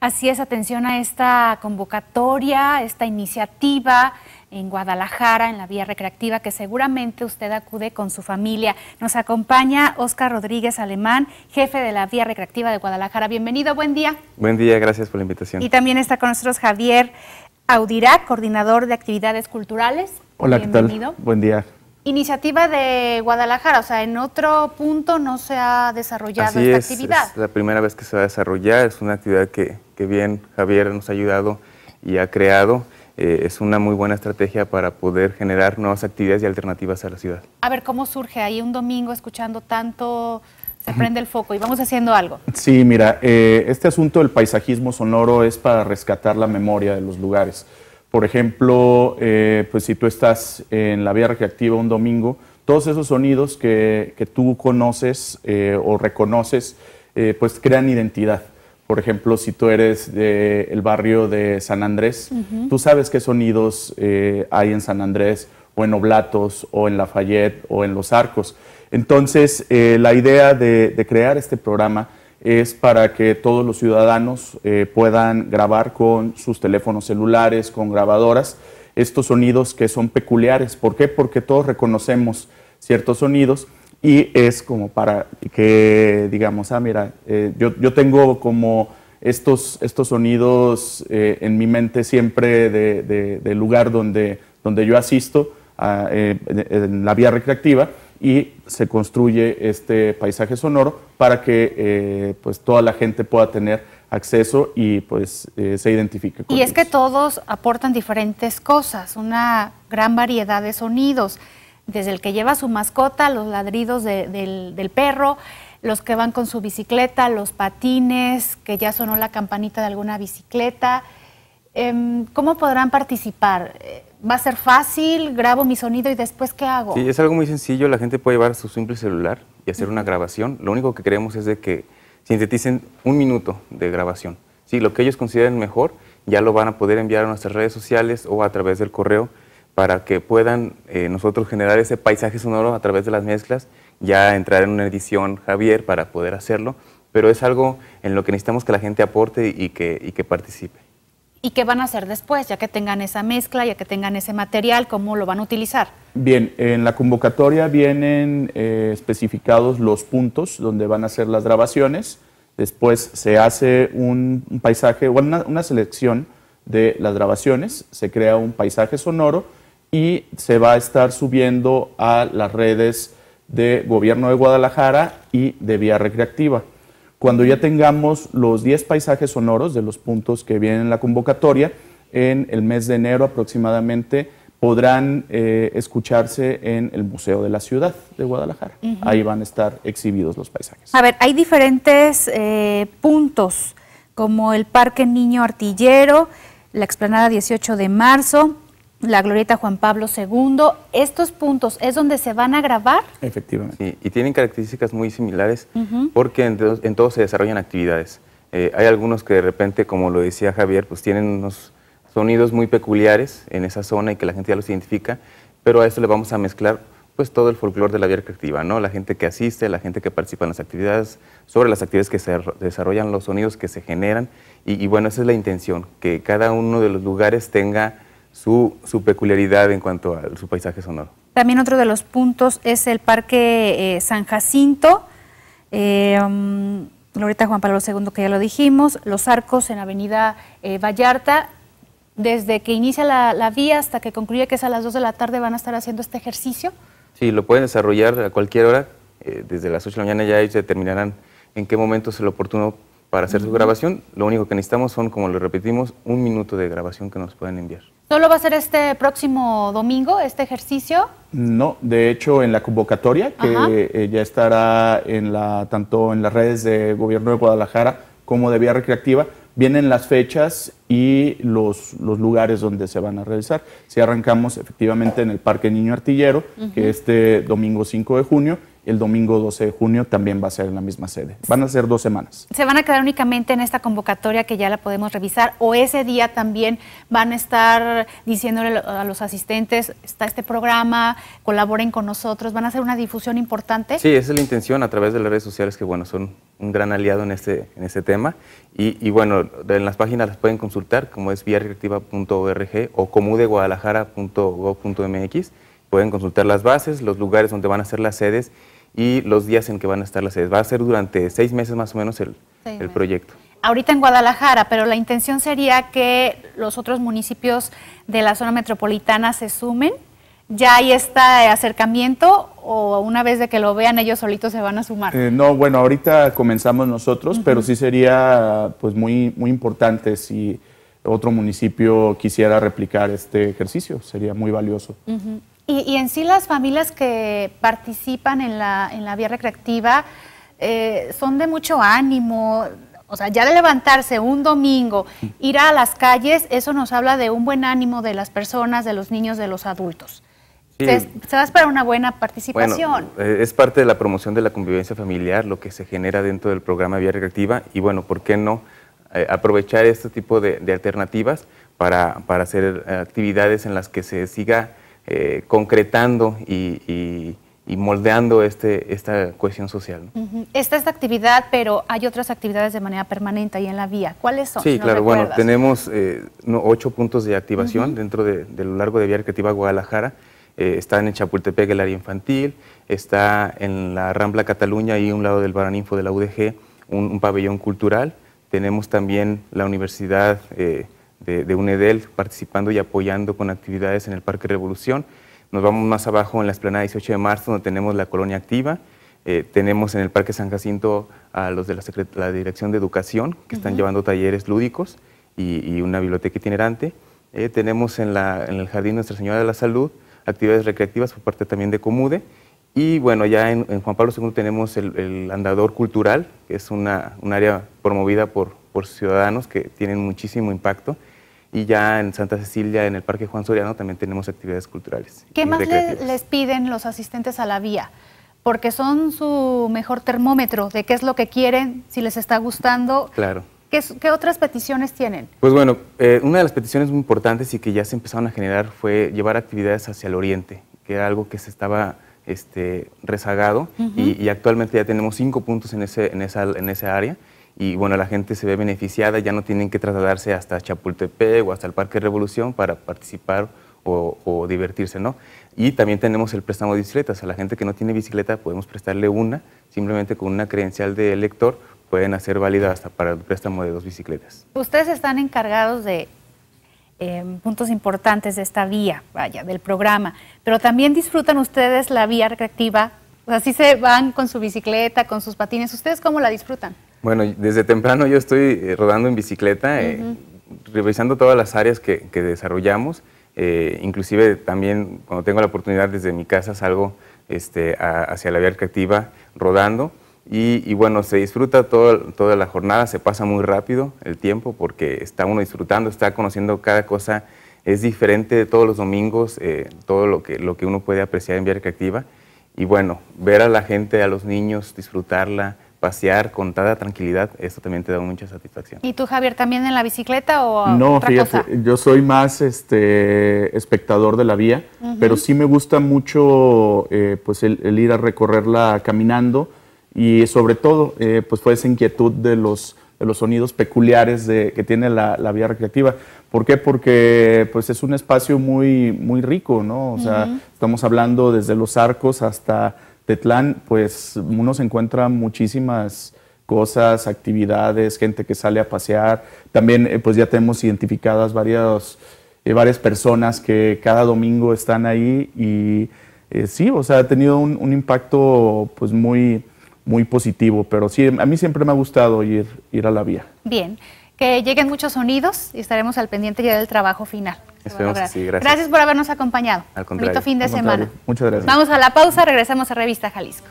Así es, atención a esta convocatoria, esta iniciativa en Guadalajara, en la vía recreativa, que seguramente usted acude con su familia. Nos acompaña Oscar Rodríguez Alemán, jefe de la vía recreativa de Guadalajara. Bienvenido, buen día. Buen día, gracias por la invitación. Y también está con nosotros Javier Audirá, coordinador de actividades culturales. Hola, Bienvenido. Buen día. Iniciativa de Guadalajara, o sea, en otro punto no se ha desarrollado esta actividad. Es la primera vez que se va a desarrollar, es una actividad que que bien Javier nos ha ayudado y ha creado. Eh, es una muy buena estrategia para poder generar nuevas actividades y alternativas a la ciudad. A ver, ¿cómo surge ahí un domingo escuchando tanto? Se prende el foco y vamos haciendo algo. Sí, mira, eh, este asunto del paisajismo sonoro es para rescatar la memoria de los lugares. Por ejemplo, eh, pues si tú estás en la vía recreativa un domingo, todos esos sonidos que, que tú conoces o reconoces, pues crean identidad. Por ejemplo, si tú eres del barrio de San Andrés, tú sabes qué sonidos eh, hay en San Andrés o en Oblatos o en Lafayette o en Los Arcos. Entonces, eh, la idea de, crear este programa es para que todos los ciudadanos eh, puedan grabar con sus teléfonos celulares, con grabadoras, estos sonidos que son peculiares. ¿Por qué? Porque todos reconocemos ciertos sonidos y es como para que digamos, ah, mira, eh, yo, yo, tengo como estos, estos sonidos eh, en mi mente siempre del lugar donde, donde yo asisto ah, eh, en la vía recreativa y se construye este paisaje sonoro para que pues toda la gente pueda tener acceso y pues se identifique. Con y es que todos aportan diferentes cosas, una gran variedad de sonidos desde el que lleva su mascota, los ladridos del, perro, los que van con su bicicleta, los patines, que ya sonó la campanita de alguna bicicleta. Em, ¿Cómo podrán participar? ¿Va a ser fácil? ¿Grabo mi sonido y después qué hago? Sí, es algo muy sencillo. La gente puede llevar su simple celular y hacer una grabación. Lo único que queremos es de que sinteticen un minuto de grabación. lo que ellos consideren mejor ya lo van a poder enviar a nuestras redes sociales o a través del correo para que puedan eh, nosotros generar ese paisaje sonoro a través de las mezclas, ya entrar en una edición Javier para poder hacerlo, pero es algo en lo que necesitamos que la gente aporte y que, y que participe. ¿Y qué van a hacer después, ya que tengan esa mezcla, ya que tengan ese material, cómo lo van a utilizar? Bien, en la convocatoria vienen eh, especificados los puntos donde van a hacer las grabaciones, después se hace un, un paisaje, o una, una selección de las grabaciones, se crea un paisaje sonoro, y se va a estar subiendo a las redes de Gobierno de Guadalajara y de Vía Recreativa. Cuando ya tengamos los 10 paisajes sonoros de los puntos que vienen en la convocatoria, en el mes de enero aproximadamente podrán eh, escucharse en el Museo de la Ciudad de Guadalajara. Ahí van a estar exhibidos los paisajes. A ver, hay diferentes eh, puntos, como el Parque Niño Artillero, la explanada 18 de marzo, la glorieta Juan Pablo II. ¿Estos puntos es donde se van a grabar? Efectivamente. y tienen características muy similares porque en, todos se desarrollan actividades. Eh, hay algunos que de repente, como lo decía Javier, pues tienen unos sonidos muy peculiares en esa zona y que la gente ya los identifica, pero a eso le vamos a mezclar pues todo el folclore de la vida creativa, ¿no? La gente que asiste, la gente que participa en las actividades, sobre las actividades que se desarrollan, los sonidos que se generan, y, y bueno, esa es la intención, que cada uno de los lugares tenga su, peculiaridad en cuanto a su paisaje sonoro. También otro de los puntos es el Parque eh, San Jacinto, eh, mm, ahorita Juan Pablo II, que ya lo dijimos, Los Arcos en Avenida eh, Vallarta. Desde que inicia la, vía hasta que concluye que es a las 2 de la tarde van a estar haciendo este ejercicio. Sí, lo pueden desarrollar a cualquier hora. desde las 8 de la mañana ya se determinarán en qué momento es el oportuno para hacer su grabación. Lo único que necesitamos son, como lo repetimos, un minuto de grabación que nos pueden enviar lo va a ser este próximo domingo este ejercicio? No, de hecho en la convocatoria que eh, ya estará en la tanto en las redes de Gobierno de Guadalajara como de Vía Recreativa vienen las fechas y los, los lugares donde se van a realizar. Si arrancamos efectivamente en el Parque Niño Artillero, que este domingo 5 de junio, el domingo 12 de junio también va a ser en la misma sede. Van a ser dos semanas. ¿Se van a quedar únicamente en esta convocatoria que ya la podemos revisar o ese día también van a estar diciéndole a los asistentes, está este programa, colaboren con nosotros, van a hacer una difusión importante? Sí, esa es la intención a través de las redes sociales que, bueno, son un gran aliado en este, en este tema. Y, bueno, en las páginas las pueden consultar, como es viarreactiva.org o comudeguadalajara.gov.mx. Pueden consultar las bases, los lugares donde van a ser las sedes y los días en que van a estar las sedes. Va a ser durante seis meses más o menos el, el proyecto. Ahorita en Guadalajara, pero la intención sería que los otros municipios de la zona metropolitana se sumen. ¿Ya hay este acercamiento o una vez de que lo vean ellos solitos se van a sumar? Eh, no, bueno, ahorita comenzamos nosotros, pero sí sería pues muy, muy importante si otro municipio quisiera replicar este ejercicio, sería muy valioso. Uh y, en sí las familias que participan en la, vía recreativa eh, son de mucho ánimo, o sea, ya de levantarse un domingo, ir a las calles, eso nos habla de un buen ánimo de las personas, de los niños, de los adultos. Se, va una buena participación. Eh, es parte de la promoción de la convivencia familiar, lo que se genera dentro del programa Vía Recreativa, y bueno, ¿por qué no eh, aprovechar este tipo de, alternativas para, para hacer actividades en las que se siga eh, concretando y, moldeando este, esta cohesión social. Esta es la actividad, pero hay otras actividades de manera permanente ahí en la vía. ¿Cuáles son? Sí, claro, bueno, tenemos eh, ocho puntos de activación dentro de, lo largo de Vía Arquetiva Guadalajara. Eh, está en el Chapultepec el área infantil, está en la Rambla Cataluña y un lado del Baraninfo de la UDG un pabellón cultural. Tenemos también la Universidad de, UNEDEL participando y apoyando con actividades en el Parque Revolución. Nos vamos más abajo en la esplanada 18 de marzo, donde tenemos la colonia activa. Eh, tenemos en el Parque San Jacinto a los de la, Dirección de Educación, que están llevando talleres lúdicos y, una biblioteca itinerante. Eh, tenemos en, el Jardín Nuestra Señora de la Salud actividades recreativas por parte también de Comude. Y bueno, ya en, Juan Pablo II tenemos el, el, andador cultural, que es una, un área promovida por, por ciudadanos que tienen muchísimo impacto y ya en Santa Cecilia, en el Parque Juan Soriano, también tenemos actividades culturales. ¿Qué más les piden los asistentes a la vía? Porque son su mejor termómetro de qué es lo que quieren, si les está gustando. Claro. ¿Qué, otras peticiones tienen? Pues bueno, eh, una de las peticiones muy importantes y que ya se empezaron a generar fue llevar actividades hacia el oriente, que era algo que se estaba este, rezagado y, actualmente ya tenemos cinco puntos en, ese, en, esa, en esa área y bueno, la gente se ve beneficiada, ya no tienen que trasladarse hasta Chapultepec o hasta el Parque Revolución para participar o, divertirse, ¿no? Y también tenemos el préstamo de bicicletas, a la gente que no tiene bicicleta podemos prestarle una, simplemente con una credencial de lector pueden hacer válida hasta para el préstamo de dos bicicletas. Ustedes están encargados de eh, puntos importantes de esta vía, vaya, del programa, pero también disfrutan ustedes la vía recreativa, así se van con su bicicleta, con sus patines, ¿ustedes cómo la disfrutan? Bueno, desde temprano yo estoy eh, rodando en bicicleta, eh, revisando todas las áreas que, desarrollamos. Eh, inclusive también cuando tengo la oportunidad desde mi casa salgo este, hacia la vía activa rodando. Y, bueno, se disfruta toda la jornada, se pasa muy rápido el tiempo porque está uno disfrutando, está conociendo cada cosa, es diferente de todos los domingos, todo lo que, lo que uno puede apreciar en vía activa Y bueno, ver a la gente, a los niños, disfrutarla, pasear con tanta tranquilidad, eso también te da mucha satisfacción. ¿Y tú, Javier, también en la bicicleta o no, otra fíjate, yo soy más este, espectador de la vía, pero sí me gusta mucho eh, pues el, ir a recorrerla caminando y sobre todo eh, pues fue esa inquietud de los, de los sonidos peculiares de, que tiene la, la, vía recreativa. ¿Por qué? Porque pues es un espacio muy, muy rico, ¿no? O sea, estamos hablando desde los arcos hasta Tetlán, pues uno se encuentra muchísimas cosas, actividades, gente que sale a pasear. También eh, pues ya tenemos identificadas varias, eh, varias personas que cada domingo están ahí y eh, sí, o sea, ha tenido un, impacto pues muy, muy positivo, pero sí, a mí siempre me ha gustado ir, ir a la vía. Bien que lleguen muchos sonidos y estaremos al pendiente ya del trabajo final. Esperemos gracias. gracias por habernos acompañado. Al contrario. Bonito fin de semana. Muchas gracias. Vamos a la pausa, regresamos a Revista Jalisco.